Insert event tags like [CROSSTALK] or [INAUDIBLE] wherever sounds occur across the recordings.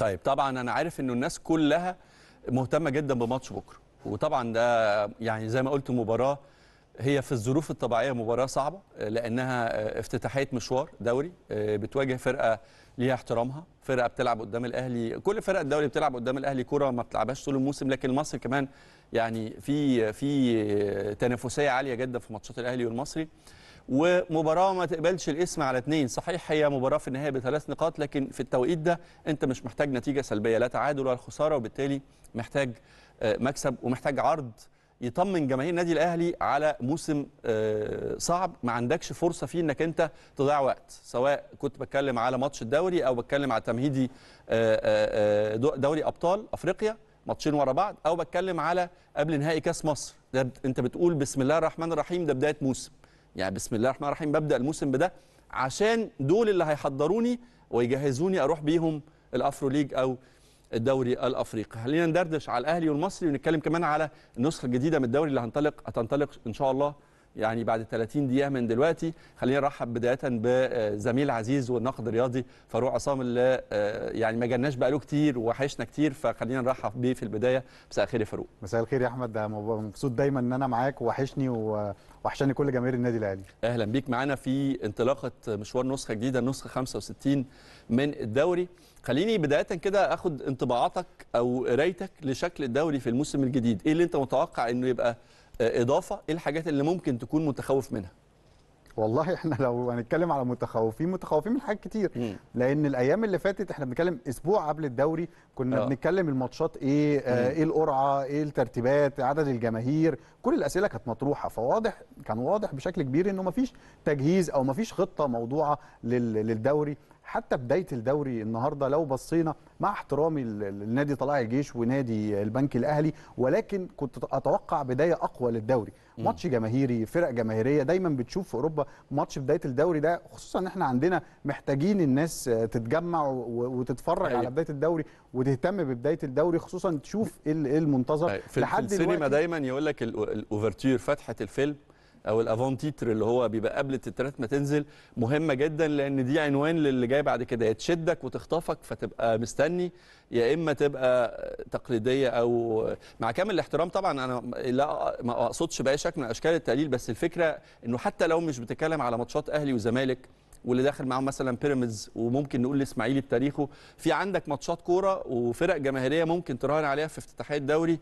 طيب طبعا انا عارف انه الناس كلها مهتمه جدا بماتش بكره وطبعا ده يعني زي ما قلت مباراه هي في الظروف الطبيعيه مباراه صعبه لانها افتتاحيه مشوار دوري آه، بتواجه فرقه ليها احترامها فرقه بتلعب قدام الاهلي كل فرق الدوري بتلعب قدام الاهلي كوره ما بتلعبهاش طول الموسم لكن مصر كمان يعني في في تنافسيه عاليه جدا في ماتشات الاهلي والمصري ومباراه ما تقبلش الاسم على اثنين صحيح هي مباراه في النهايه بثلاث نقاط لكن في التوقيت ده انت مش محتاج نتيجه سلبيه لا تعادل ولا خساره وبالتالي محتاج آه، مكسب ومحتاج عرض يطمن جماهير النادي الاهلي على موسم آه، صعب ما عندكش فرصه فيه انك انت تضيع وقت سواء كنت بتكلم على ماتش الدوري او بتكلم على تمهيدي آه، دوري ابطال افريقيا ماتشين ورا بعض او بتكلم على قبل نهائي كاس مصر ده انت بتقول بسم الله الرحمن الرحيم ده بدايه موسم يعني بسم الله الرحمن الرحيم ببدا الموسم بده عشان دول اللي هيحضروني ويجهزوني اروح بيهم الافرو ليج او الدوري الافريقي خلينا ندردش على الاهلي والمصري ونتكلم كمان على النسخه الجديده من الدوري اللي هنطلق هتنطلق ان شاء الله يعني بعد 30 دقيقه من دلوقتي خلينا نرحب بدايه بزميل عزيز والناقد الرياضي فاروق عصام اللي آه، يعني ما جالناش بقاله كتير وحشنا كتير فخلينا نرحب بيه في البدايه مساء الخير يا فاروق مساء الخير يا احمد مبسوط دايما ان انا معاك وحشني و... وحشاني كل جماهير النادي الاهلي اهلا بيك معانا في انطلاقه مشوار نسخه جديده النسخه 65 من الدوري خليني بدايه كده اخد انطباعاتك او قرايتك لشكل الدوري في الموسم الجديد ايه اللي انت متوقع انه يبقى اضافه ايه الحاجات اللي ممكن تكون متخوف منها والله احنا لو هنتكلم على متخوفين متخوفين من حاجات كتير مم. لان الايام اللي فاتت احنا بنتكلم اسبوع قبل الدوري كنا أوه. بنتكلم الماتشات ايه آه، مم. آه ايه القرعه ايه الترتيبات عدد الجماهير كل الاسئله كانت مطروحه فواضح كان واضح بشكل كبير انه مفيش تجهيز او مفيش خطه موضوعه للدوري حتى بدايه الدوري النهارده لو بصينا مع احترامي لنادي طلائع الجيش ونادي البنك الاهلي ولكن كنت اتوقع بدايه اقوى للدوري ماتش جماهيري فرق جماهيريه دايما بتشوف في اوروبا ماتش بدايه الدوري ده خصوصا ان احنا عندنا محتاجين الناس تتجمع وتتفرج أيوة. على بدايه الدوري وتهتم ببدايه الدوري خصوصا تشوف ايه المنتظر أيوة. في لحد السينما دايما يقول لك الاوفرتير فتحه الفيلم او الافون تيتر اللي هو بيبقى قبل التترات ما تنزل مهمه جدا لان دي عنوان للي جاي بعد كده يا تشدك وتخطفك فتبقى مستني يا اما تبقى تقليديه او مع كامل الاحترام طبعا انا لا ما اقصدش باي شكل من اشكال التقليل بس الفكره انه حتى لو مش بتتكلم على ماتشات اهلي وزمالك واللي داخل معاهم مثلا بيراميدز وممكن نقول الاسماعيلي بتاريخه في عندك ماتشات كوره وفرق جماهيريه ممكن تراهن عليها في افتتاحيه الدوري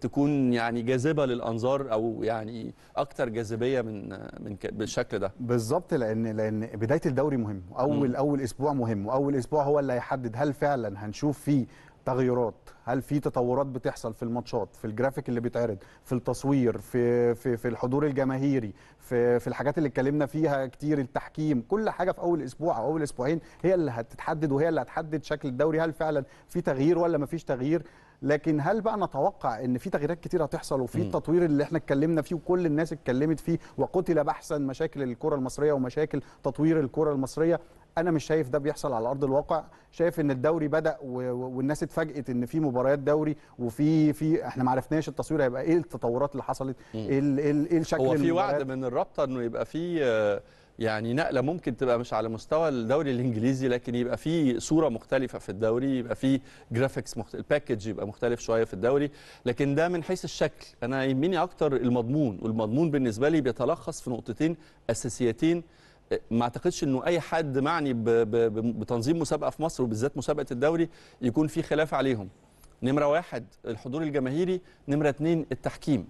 تكون يعني جاذبه للانظار او يعني اكتر جاذبيه من من بالشكل ده بالظبط لان لان بدايه الدوري مهم اول م. اول اسبوع مهم واول اسبوع هو اللي هيحدد هل فعلا هنشوف فيه تغيرات هل في تطورات بتحصل في الماتشات في الجرافيك اللي بيتعرض في التصوير في في في الحضور الجماهيري في في الحاجات اللي اتكلمنا فيها كتير التحكيم كل حاجه في اول اسبوع او اول اسبوعين هي اللي هتتحدد وهي اللي هتحدد شكل الدوري هل فعلا في تغيير ولا مفيش تغيير لكن هل بقى نتوقع ان في تغييرات كتير هتحصل وفي التطوير اللي احنا اتكلمنا فيه وكل الناس اتكلمت فيه وقتل بحثا مشاكل الكره المصريه ومشاكل تطوير الكره المصريه انا مش شايف ده بيحصل على ارض الواقع شايف ان الدوري بدا والناس اتفاجئت ان في مباريات دوري وفي في احنا ما عرفناش التصوير هيبقى ايه التطورات اللي حصلت ايه إيه, ايه الشكل هو في وعد من الرابطه انه يبقى في آه، يعني نقله ممكن تبقى مش على مستوى الدوري الانجليزي لكن يبقى في صوره مختلفه في الدوري يبقى في جرافيكس مختلف الباكج يبقى مختلف شويه في الدوري لكن ده من حيث الشكل انا يهمني اكتر المضمون والمضمون بالنسبه لي بيتلخص في نقطتين اساسيتين ما اعتقدش انه اي حد معني بتنظيم مسابقه في مصر وبالذات مسابقه الدوري يكون في خلاف عليهم نمره واحد الحضور الجماهيري نمره اتنين التحكيم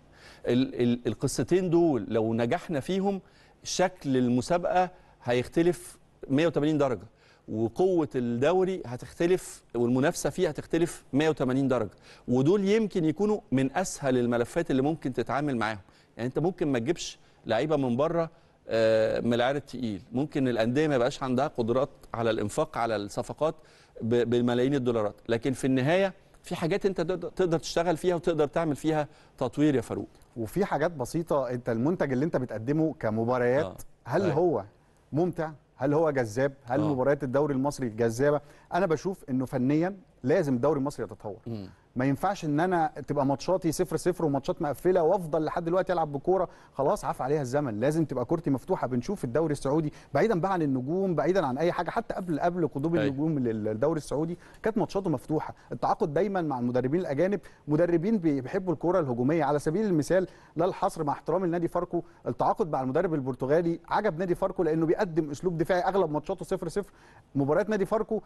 القصتين دول لو نجحنا فيهم شكل المسابقه هيختلف 180 درجه وقوه الدوري هتختلف والمنافسه فيه هتختلف 180 درجه ودول يمكن يكونوا من اسهل الملفات اللي ممكن تتعامل معاهم يعني انت ممكن ما تجيبش لعيبه من بره آه، من العيار التقيل ممكن الانديه ما يبقاش عندها قدرات على الانفاق على الصفقات بملايين الدولارات لكن في النهايه في حاجات انت تقدر تشتغل فيها وتقدر تعمل فيها تطوير يا فاروق وفي حاجات بسيطه انت المنتج اللي انت بتقدمه كمباريات اه. هل أيوة. هو ممتع هل هو جذاب هل اه. مباريات الدوري المصري جذابه انا بشوف انه فنيا لازم الدوري المصري يتطور ما ينفعش ان انا تبقى ماتشاتي صفر صفر وماتشات مقفله وافضل لحد دلوقتي العب بكوره خلاص عفى عليها الزمن لازم تبقى كورتي مفتوحه بنشوف الدوري السعودي بعيدا بقى عن النجوم بعيدا عن اي حاجه حتى قبل قبل قدوم أيوه. النجوم للدوري السعودي كانت ماتشاته مفتوحه التعاقد دايما مع المدربين الاجانب مدربين بيحبوا الكوره الهجوميه على سبيل المثال لا الحصر مع احترامي لنادي فاركو التعاقد مع المدرب البرتغالي عجب نادي فاركو لانه بيقدم اسلوب دفاعي اغلب ماتشاته صفر صفر مباريات نادي فاركو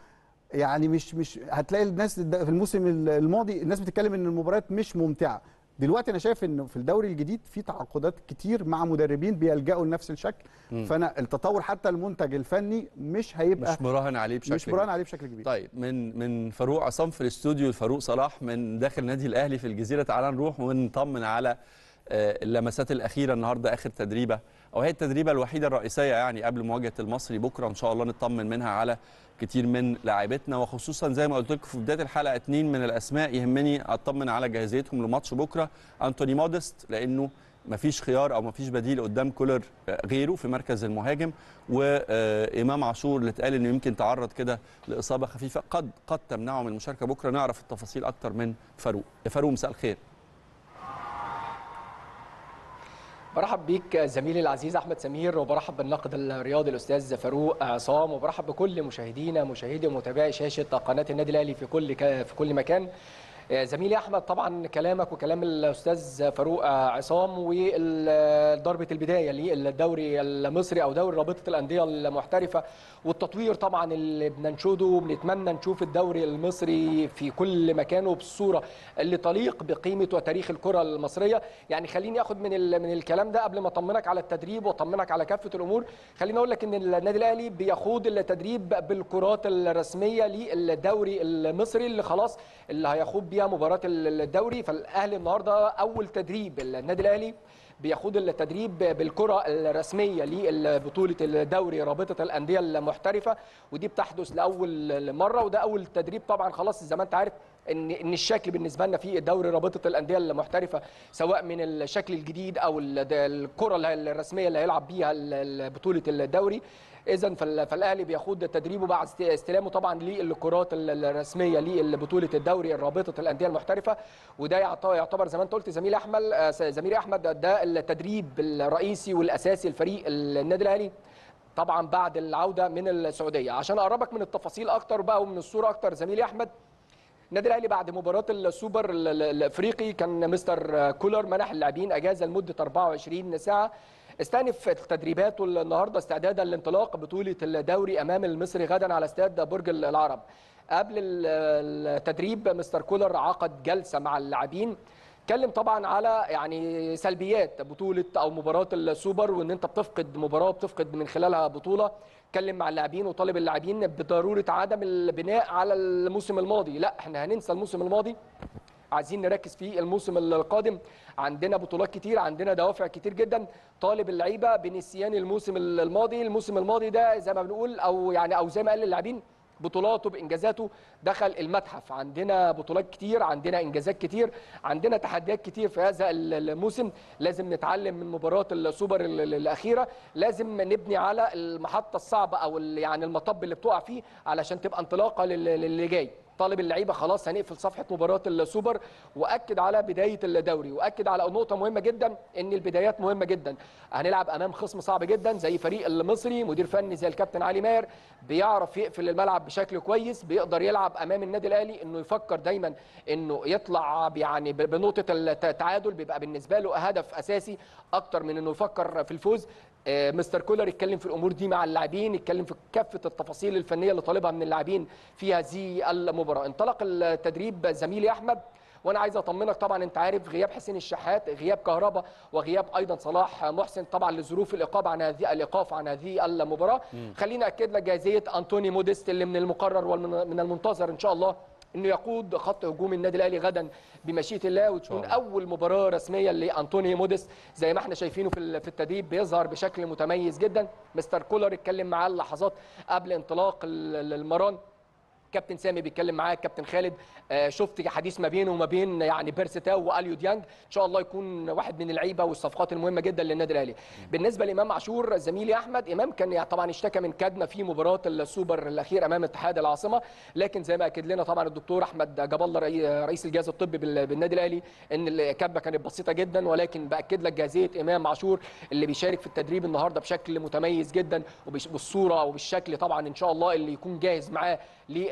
يعني مش مش هتلاقي الناس في الموسم الماضي الناس بتتكلم ان المباريات مش ممتعه دلوقتي انا شايف انه في الدوري الجديد في تعاقدات كتير مع مدربين بيلجأوا لنفس الشكل م. فانا التطور حتى المنتج الفني مش هيبقى مش مراهن عليه بشكل مش مراهن عليه بشكل كبير طيب من من فاروق عصام في الاستوديو لفاروق صلاح من داخل نادي الاهلي في الجزيره تعالى نروح ونطمن على آه، اللمسات الاخيره النهارده اخر تدريبه او هي التدريبه الوحيده الرئيسيه يعني قبل مواجهه المصري بكره ان شاء الله نطمن منها على كتير من لاعيبتنا وخصوصا زي ما قلت لكم في بدايه الحلقه اثنين من الاسماء يهمني اطمن على جاهزيتهم لماتش بكره انتوني مودست لانه مفيش خيار او مفيش بديل قدام كولر غيره في مركز المهاجم وامام عاشور اللي اتقال انه يمكن تعرض كده لاصابه خفيفه قد قد تمنعه من المشاركه بكره نعرف التفاصيل اكتر من فاروق فاروق مساء الخير برحب بيك زميلي العزيز احمد سمير وبرحب بالناقد الرياضي الاستاذ فاروق عصام وبرحب بكل مشاهدينا مشاهدي ومتابعي شاشه قناه النادي الاهلي في كل في كل مكان آه، زميلي احمد طبعا كلامك وكلام الاستاذ فاروق آه، عصام وضربه البدايه للدوري المصري او دوري رابطه الانديه المحترفه والتطوير طبعا اللي بننشده وبنتمنى نشوف الدوري المصري في كل مكان وبالصوره اللي تليق بقيمه وتاريخ الكره المصريه يعني خليني اخد من من الكلام ده قبل ما اطمنك على التدريب واطمنك على كافه الامور خليني اقول لك ان النادي الاهلي بيخوض التدريب بالكرات الرسميه للدوري المصري اللي خلاص اللي هيخوض بيها مباراه الدوري فالاهلي النهارده اول تدريب النادي الاهلي بيخوض التدريب بالكره الرسميه لبطوله الدوري رابطه الانديه المحترفه ودي بتحدث لاول مره وده اول تدريب طبعا خلاص زي ما انت عارف ان ان الشكل بالنسبه لنا في الدوري رابطه الانديه المحترفه سواء من الشكل الجديد او الكره الرسميه اللي هيلعب بيها بطوله الدوري اذا فالاهلي بيخوض تدريبه بعد استلامه طبعا للكرات الرسميه لبطوله الدوري رابطه الانديه المحترفه وده يعتبر زي ما انت قلت زميل احمد آه، زميلي احمد ده التدريب الرئيسي والاساسي لفريق النادي الاهلي طبعا بعد العوده من السعوديه عشان اقربك من التفاصيل اكتر بقى ومن الصوره اكتر زميلي احمد النادي الاهلي بعد مباراه السوبر الافريقي كان مستر كولر منح اللاعبين اجازه لمده 24 ساعه استأنف تدريباته النهارده استعدادا لانطلاق بطولة الدوري أمام المصري غدا على استاد برج العرب قبل التدريب مستر كولر عقد جلسة مع اللاعبين اتكلم طبعا على يعني سلبيات بطوله او مباراه السوبر وان انت بتفقد مباراه بتفقد من خلالها بطوله اتكلم مع اللاعبين وطالب اللاعبين بضروره عدم البناء على الموسم الماضي لا احنا هننسى الموسم الماضي عايزين نركز في الموسم القادم عندنا بطولات كتير عندنا دوافع كتير جدا طالب اللعيبه بنسيان الموسم الماضي الموسم الماضي ده زي ما بنقول او يعني او زي ما قال اللاعبين بطولاته بانجازاته دخل المتحف عندنا بطولات كتير عندنا انجازات كتير عندنا تحديات كتير في هذا الموسم لازم نتعلم من مباراه السوبر الاخيره لازم نبني على المحطه الصعبه او يعني المطب اللي بتقع فيه علشان تبقى انطلاقه للي جاي طالب اللعيبه خلاص هنقفل صفحه مباراه السوبر واكد على بدايه الدوري واكد على نقطه مهمه جدا ان البدايات مهمه جدا هنلعب امام خصم صعب جدا زي فريق المصري مدير فني زي الكابتن علي ماهر بيعرف يقفل الملعب بشكل كويس بيقدر يلعب امام النادي الاهلي انه يفكر دايما انه يطلع يعني بنقطه التعادل بيبقى بالنسبه له هدف اساسي اكتر من انه يفكر في الفوز آه، مستر كولر يتكلم في الامور دي مع اللاعبين يتكلم في كافه التفاصيل الفنيه اللي طالبها من اللاعبين في هذه المباراه انطلق التدريب زميلي احمد وانا عايز اطمنك طبعا انت عارف غياب حسين الشحات غياب كهربا وغياب ايضا صلاح محسن طبعا لظروف الايقاف عن هذه الايقاف عن هذه المباراه خليني اكد لك جاهزيه انطوني موديست اللي من المقرر ومن المنتظر ان شاء الله انه يقود خط هجوم النادي الاهلي غدا بمشيئه الله وتكون اول مباراه رسميه لانطوني موديس زي ما احنا شايفينه في في التدريب بيظهر بشكل متميز جدا مستر كولر اتكلم معاه اللحظات قبل انطلاق المران كابتن سامي بيتكلم معاك كابتن خالد آه، شفت حديث ما بينه وما بين يعني بيرستاو واليو ديانج ان شاء الله يكون واحد من اللعيبه والصفقات المهمه جدا للنادي الاهلي بالنسبه لامام عاشور زميلي احمد امام كان يعني طبعا اشتكى من كدمه في مباراه السوبر الاخير امام اتحاد العاصمه لكن زي ما اكد لنا طبعا الدكتور احمد جاب الله رئيس الجهاز الطبي بالنادي الاهلي ان الكدمه كانت بسيطه جدا ولكن باكد لك جاهزيه امام عاشور اللي بيشارك في التدريب النهارده بشكل متميز جدا وبالصوره وبالشكل طبعا ان شاء الله اللي يكون جاهز معاه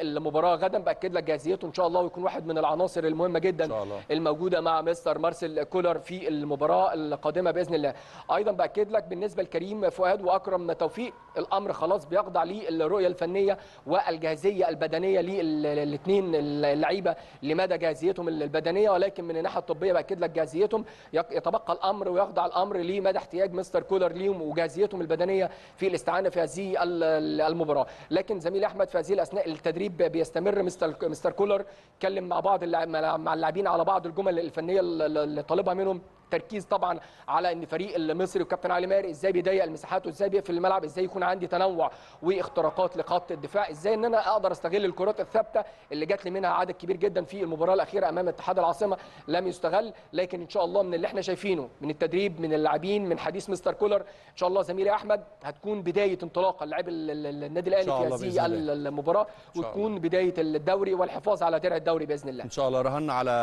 المباراه غدا باكد لك جاهزيته ان شاء الله ويكون واحد من العناصر المهمه جدا إن شاء الله. الموجوده مع مستر مارسيل كولر في المباراه القادمه باذن الله ايضا باكد لك بالنسبه لكريم فؤاد واكرم توفيق الامر خلاص بيخضع للرؤيه الفنيه والجاهزيه البدنيه للاثنين اللعيبه لمدى جاهزيتهم البدنيه ولكن من الناحيه الطبيه باكد لك جاهزيتهم يتبقى الامر ويخضع الامر لمدى احتياج مستر كولر ليهم وجاهزيتهم البدنيه في الاستعانه في هذه المباراه لكن زميلي احمد في هذه الاثناء التدريب التدريب بيستمر مستر مستر كولر اتكلم مع بعض مع اللاعبين على بعض الجمل الفنيه اللي طالبها منهم التركيز طبعا على ان فريق المصري وكابتن علي ماهر ازاي بيضيق المساحات وازاي بيقفل الملعب ازاي يكون عندي تنوع واختراقات لخط الدفاع ازاي ان انا اقدر استغل الكرات الثابته اللي جات لي منها عدد كبير جدا في المباراه الاخيره امام اتحاد العاصمه لم يستغل لكن ان شاء الله من اللي احنا شايفينه من التدريب من اللاعبين من حديث مستر كولر ان شاء الله زميلي احمد هتكون بدايه انطلاقه لعيب النادي الاهلي في هذه المباراه وتكون الله. بدايه الدوري والحفاظ على درع الدوري باذن الله ان شاء الله رهنا على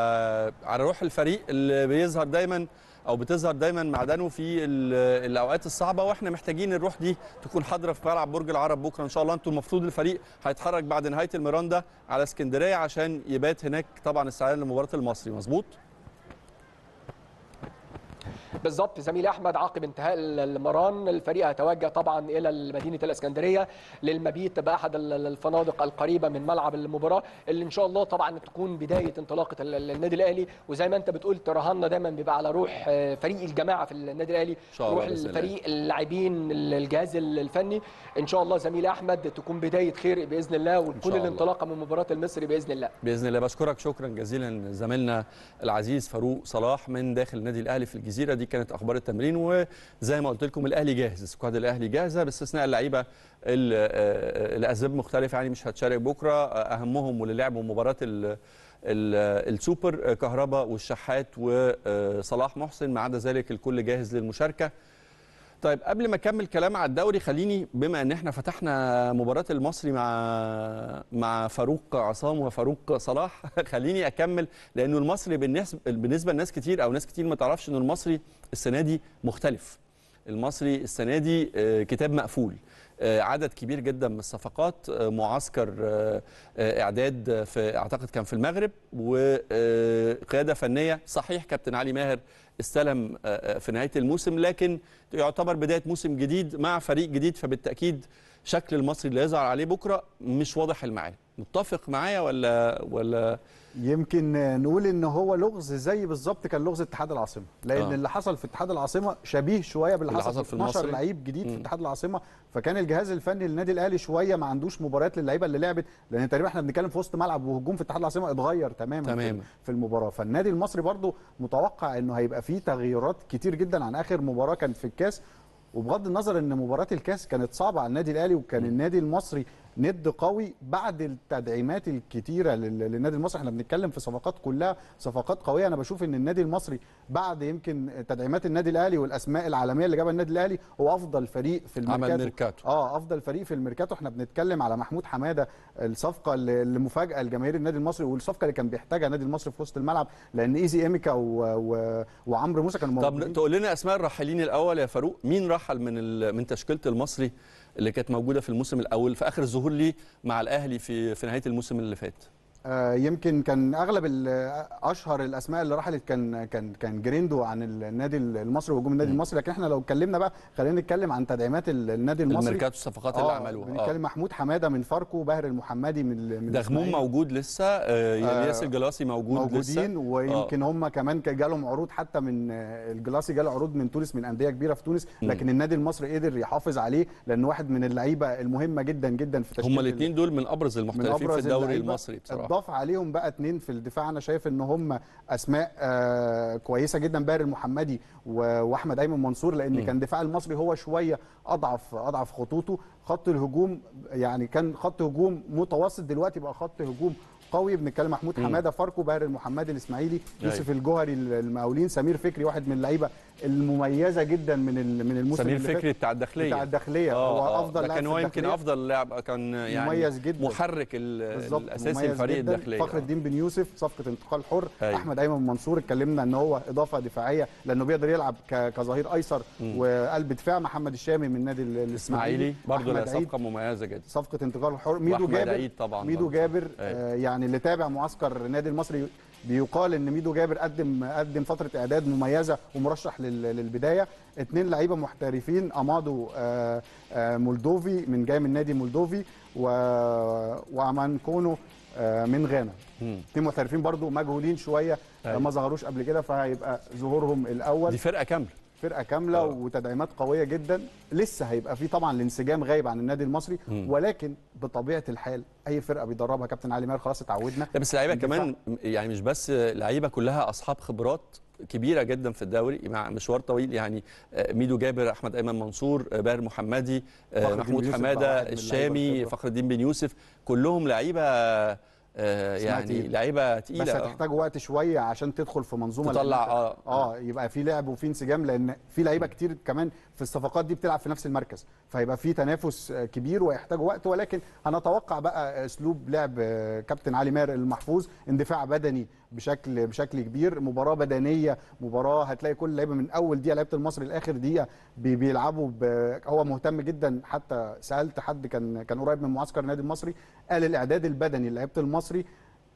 على روح الفريق اللي بيظهر دايما او بتظهر دايما معدنه في الاوقات الصعبه واحنا محتاجين الروح دي تكون حاضره في ملعب برج العرب بكره ان شاء الله انتوا المفروض الفريق هيتحرك بعد نهايه الميراندا على اسكندريه عشان يبات هناك طبعا استعدادا لمباراه المصري مظبوط بالظبط زميلي احمد عقب انتهاء المران الفريق هيتوجه طبعا الى مدينه الاسكندريه للمبيت باحد الفنادق القريبه من ملعب المباراه اللي ان شاء الله طبعا تكون بدايه انطلاقه النادي الاهلي وزي ما انت بتقول ترهنا دايما بيبقى على روح آه، فريق الجماعه في النادي الاهلي روح الفريق اللاعبين الجهاز الفني ان شاء الله زميلي احمد تكون بدايه خير باذن الله وتكون الانطلاقه من مباراه المصري باذن الله باذن الله بشكرك شكرا جزيلا زميلنا العزيز فاروق صلاح من داخل النادي الاهلي في الجزيره دي كانت اخبار التمرين وزي ما قلت لكم الاهلي جاهز السكواد الاهلي جاهزه باستثناء اللعيبه آه، الاسباب مختلفه يعني مش هتشارك بكره اهمهم واللي لعبوا مباراه السوبر كهربا والشحات وصلاح محسن ما عدا ذلك الكل جاهز للمشاركه طيب قبل ما اكمل كلام على الدوري خليني بما ان احنا فتحنا مباراه المصري مع مع فاروق عصام وفاروق صلاح [LAUGHS] خليني اكمل لانه المصري بالنسبه بالنسبه لناس كتير او ناس كتير ما تعرفش ان المصري السنه دي مختلف المصري السنه دي آه، كتاب مقفول آه، عدد كبير جدا من الصفقات آه، معسكر اعداد في اعتقد كان في المغرب وقياده فنيه صحيح كابتن علي ماهر استلم آه، آه، في نهايه الموسم لكن يعتبر بدايه موسم جديد مع فريق جديد فبالتاكيد شكل المصري اللي هيظهر عليه بكره مش واضح المعاني متفق معايا ولا ولا يمكن نقول ان هو لغز زي بالظبط كان لغز اتحاد العاصمه لان آه. اللي حصل في اتحاد العاصمه شبيه شويه باللي حصل, حصل في 12 لعيب جديد م. في اتحاد العاصمه فكان الجهاز الفني للنادي الاهلي شويه ما عندوش مباريات للعيبه اللي لعبت لان تقريبا احنا بنتكلم في وسط ملعب وهجوم في اتحاد العاصمه اتغير تماما تمام. في المباراه فالنادي المصري برضو متوقع انه هيبقى فيه تغييرات كتير جدا عن اخر مباراه كانت في الكاس وبغض النظر ان مباراه الكاس كانت صعبه على النادي الاهلي وكان النادي المصري ند قوي بعد التدعيمات الكتيره للنادي المصري احنا بنتكلم في صفقات كلها صفقات قويه انا بشوف ان النادي المصري بعد يمكن تدعيمات النادي الاهلي والاسماء العالميه اللي جابها النادي الاهلي هو افضل فريق في الميركاتو عمل ميركاتو اه افضل فريق في الميركاتو احنا بنتكلم على محمود حماده الصفقه المفاجأة لجماهير النادي المصري والصفقه اللي كان بيحتاجها النادي المصري في وسط الملعب لان ايزي ايميكا وعمرو موسى كانوا موجودين طب تقول لنا اسماء الراحلين الاول يا فاروق مين رحل من ال... من تشكيله المصري اللي كانت موجوده في الموسم الاول في اخر الظهور ليه مع الاهلي في في نهايه الموسم اللي فات آه، يمكن كان اغلب اشهر الاسماء اللي راحت كان كان كان جريندو عن النادي المصري وهجوم النادي المصري لكن احنا لو اتكلمنا بقى خلينا نتكلم عن تدعيمات النادي المصري الميركاتو الصفقات اللي آه، عملوها آه. بنتكلم محمود حماده من فاركو باهر المحمدي من دغمون موجود لسه ياسر الجلاسي موجود موجودين لسه موجودين ويمكن هم كمان جالهم عروض حتى من الجلاسي جاله عروض من تونس من انديه كبيره في تونس لكن النادي المصري قدر يحافظ عليه لان واحد من اللعيبه المهمه جدا جدا في تشكيل هم الاثنين دول من ابرز المحترفين في الدوري المصري بصراحه ضاف عليهم بقى اتنين في الدفاع انا شايف ان هم اسماء آه كويسه جدا باهر المحمدي واحمد ايمن منصور لان م. كان دفاع المصري هو شويه اضعف اضعف خطوطه خط الهجوم يعني كان خط هجوم متوسط دلوقتي بقى خط هجوم قوي بنتكلم محمود حماده فاركو باهر المحمدي الاسماعيلي أيوه. يوسف الجوهري المقاولين سمير فكري واحد من اللعيبه المميزه جدا من من الموسم سمير فكري بتاع الداخليه بتاع الداخليه آه، هو آه، افضل لاعب كان هو يمكن افضل لاعب كان يعني مميز جدا محرك الاساسي لفريق الداخليه فخر الدين بن يوسف صفقه انتقال حر هي. أيوه. احمد ايمن منصور اتكلمنا ان هو اضافه دفاعيه لانه بيقدر يلعب كظهير ايسر وقلب دفاع محمد الشامي من نادي الاسماعيلي برضه محمد عيد صفقه مميزه جدا صفقه انتقال حر ميدو جابر عيد طبعا ميدو برضه. جابر آه. آه يعني اللي تابع معسكر النادي المصري بيقال ان ميدو جابر قدم قدم فتره اعداد مميزه ومرشح للبدايه اثنين لعيبه محترفين امادو آه، آه، مولدوفي من جاي من نادي مولدوفي و... وامانكونو من غانا اثنين محترفين برضو مجهولين شويه طيب. ما ظهروش قبل كده فهيبقى ظهورهم الاول دي فرقه كامله فرقه كامله أوه. وتدعيمات قويه جدا لسه هيبقى في طبعا الانسجام غايب عن النادي المصري م. ولكن بطبيعه الحال اي فرقه بيدربها كابتن علي ماهر خلاص اتعودنا لا بس لعيبه كمان يعني مش بس لعيبه كلها اصحاب خبرات كبيره جدا في الدوري مع مشوار طويل يعني آه، ميدو جابر احمد ايمن منصور آه، باهر محمدي آه، محمود حماده الشامي فخر الدين بن يوسف كلهم لعيبه آه، يعني لعيبه تقيله بس آه. هتحتاج وقت شويه عشان تدخل في منظومه تطلع اه اه يبقى في لعب وفي انسجام لان في لعيبه كتير كمان في الصفقات دي بتلعب في نفس المركز فيبقى في تنافس آه، كبير ويحتاج وقت ولكن هنتوقع بقى اسلوب لعب كابتن علي ماهر المحفوظ اندفاع بدني بشكل بشكل كبير مباراه بدنيه مباراه هتلاقي كل لعيبه من اول دقيقه لعيبه المصري لاخر دقيقه بيلعبوا هو مهتم جدا حتى سالت حد كان كان قريب من معسكر النادي المصري قال الاعداد البدني لعيبه المصري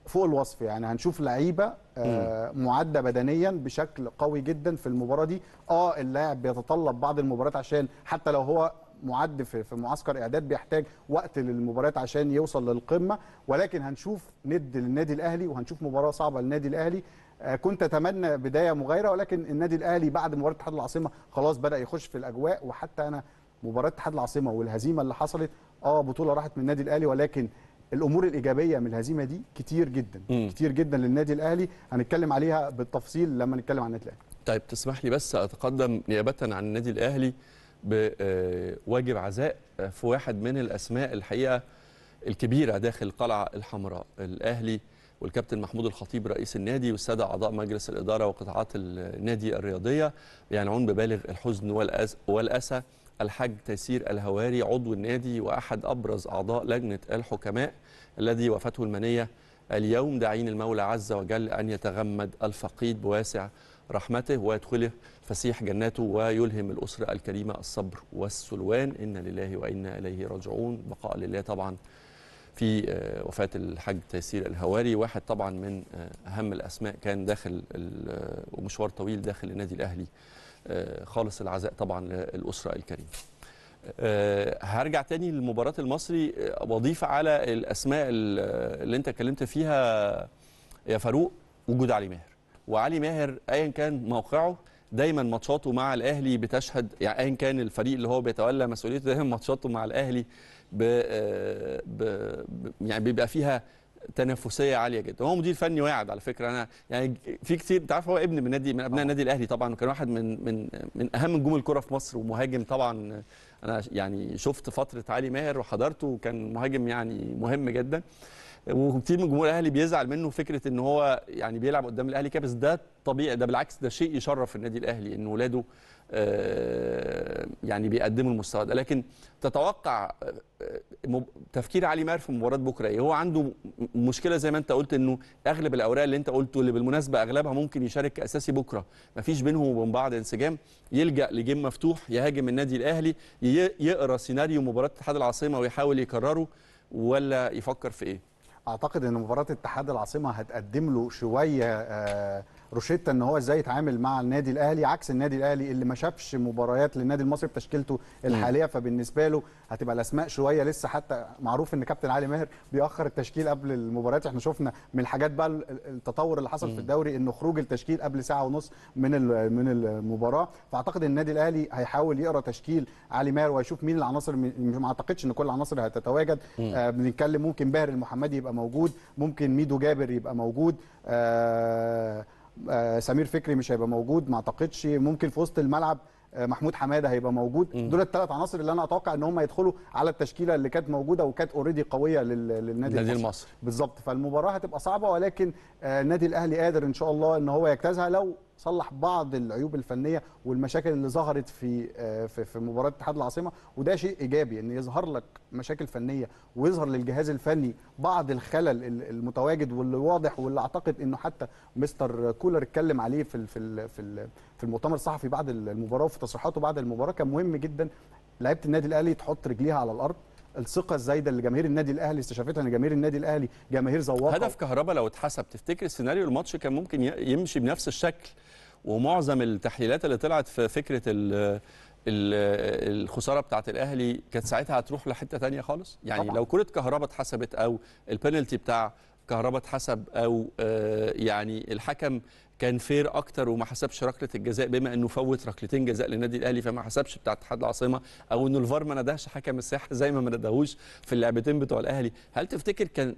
فوق الوصف يعني هنشوف لعيبه آه، معده بدنيا بشكل قوي جدا في المباراه دي اه اللاعب بيتطلب بعض المباريات عشان حتى لو هو معد في معسكر اعداد بيحتاج وقت للمباريات عشان يوصل للقمه ولكن هنشوف ند للنادي الاهلي وهنشوف مباراه صعبه للنادي الاهلي آه، كنت اتمنى بدايه مغايره ولكن النادي الاهلي بعد مباراه اتحاد العاصمه خلاص بدا يخش في الاجواء وحتى انا مباراه اتحاد العاصمه والهزيمه اللي حصلت اه بطوله راحت من النادي الاهلي ولكن الامور الايجابيه من الهزيمه دي كتير جدا م. كتير جدا للنادي الاهلي هنتكلم عليها بالتفصيل لما نتكلم عن النادي الاهلي طيب تسمح لي بس اتقدم نيابه عن النادي الاهلي بواجب آه، عزاء آه، في واحد من الاسماء الحقيقه الكبيره داخل القلعه الحمراء الاهلي والكابتن محمود الخطيب رئيس النادي والساده اعضاء مجلس الاداره وقطاعات النادي الرياضيه يعنون ببالغ الحزن والاسى الحاج تيسير الهواري عضو النادي واحد ابرز اعضاء لجنه الحكماء الذي وفاته المنيه اليوم داعين المولى عز وجل ان يتغمد الفقيد بواسع رحمته ويدخله فسيح جناته ويلهم الأسرة الكريمة الصبر والسلوان إن لله وإنا إليه راجعون بقاء لله طبعا في آه، وفاة الحاج تيسير الهواري واحد طبعا من آه، أهم الأسماء كان داخل آه، ومشوار طويل داخل النادي الأهلي خالص العزاء طبعا للأسرة الكريمة هرجع تاني لمباراة المصري وأضيف على الأسماء اللي أنت اتكلمت فيها يا فاروق وجود علي ماهر وعلي ماهر ايا كان موقعه دايما ماتشاته مع الاهلي بتشهد يعني ايا كان الفريق اللي هو بيتولى مسؤوليته دايما ماتشاته مع الاهلي ب... ب... يعني بيبقى فيها تنافسيه عاليه جدا هو مدير فني واعد على فكره انا يعني في كتير انت عارف هو ابن من نادي من ابناء النادي الاهلي طبعا وكان واحد من من من اهم نجوم الكره في مصر ومهاجم طبعا انا يعني شفت فتره علي ماهر وحضرته وكان مهاجم يعني مهم جدا وكتير من جمهور الاهلي بيزعل منه فكره ان هو يعني بيلعب قدام الاهلي كابس ده طبيعي ده بالعكس ده شيء يشرف النادي الاهلي ان ولاده آه، يعني بيقدموا المستوى ده لكن تتوقع آه، تفكير علي مار في مباراه بكره ايه هو عنده مشكله زي ما انت قلت انه اغلب الاوراق اللي انت قلته اللي بالمناسبه اغلبها ممكن يشارك اساسي بكره مفيش بينهم وبين بعض انسجام يلجا لجيم مفتوح يهاجم النادي الاهلي يقرا سيناريو مباراه اتحاد العاصمه ويحاول يكرره ولا يفكر في ايه اعتقد ان مباراه اتحاد العاصمه هتقدم له شويه آه، روشيتا ان هو ازاي يتعامل مع النادي الاهلي عكس النادي الاهلي اللي ما شافش مباريات للنادي المصري بتشكيلته الحاليه فبالنسبه له هتبقى الاسماء شويه لسه حتى معروف ان كابتن علي ماهر بيأخر التشكيل قبل المباريات احنا شفنا من الحاجات بقى التطور اللي حصل في الدوري انه خروج التشكيل قبل ساعه ونص من من المباراه فاعتقد النادي الاهلي هيحاول يقرا تشكيل علي ماهر وهيشوف مين العناصر ما اعتقدش ان كل العناصر هتتواجد آه بنتكلم ممكن باهر المحمدي يبقى موجود ممكن ميدو جابر يبقى موجود آه آه، سمير فكري مش هيبقى موجود ما اعتقدش ممكن في وسط الملعب آه، محمود حماده هيبقى موجود دول الثلاث عناصر اللي انا اتوقع ان هم يدخلوا على التشكيله اللي كانت موجوده وكانت اوريدي قويه للنادي المصري, المصري. بالظبط فالمباراه هتبقى صعبه ولكن آه، النادي الاهلي قادر ان شاء الله ان هو يجتازها لو صلح بعض العيوب الفنيه والمشاكل اللي ظهرت في آه، في, في مباراه اتحاد العاصمه وده شيء ايجابي ان يظهر لك مشاكل فنيه ويظهر للجهاز الفني بعض الخلل المتواجد واللي واضح واللي اعتقد انه حتى مستر كولر اتكلم عليه في في في في المؤتمر الصحفي بعد المباراه وفي تصريحاته بعد المباراه كان مهم جدا لعيبه النادي الاهلي تحط رجليها على الارض الثقه الزايده اللي جماهير النادي الاهلي استشافتها ان جماهير النادي الاهلي جماهير زواقه هدف كهربا لو اتحسب تفتكر السيناريو الماتش كان ممكن يمشي بنفس الشكل ومعظم التحليلات اللي طلعت في فكره الخساره بتاعه الاهلي كانت ساعتها هتروح لحته ثانيه خالص يعني طبعا. لو كره كهربا اتحسبت او البنالتي بتاع كهربا اتحسب او آه، يعني الحكم كان فير اكتر وما حسبش ركله الجزاء بما انه فوت ركلتين جزاء للنادي الاهلي فما حسبش بتاع اتحاد العاصمه او انه الفار ما ندهش حكم الساحه زي ما ما ندهوش في اللعبتين بتوع الاهلي هل تفتكر كان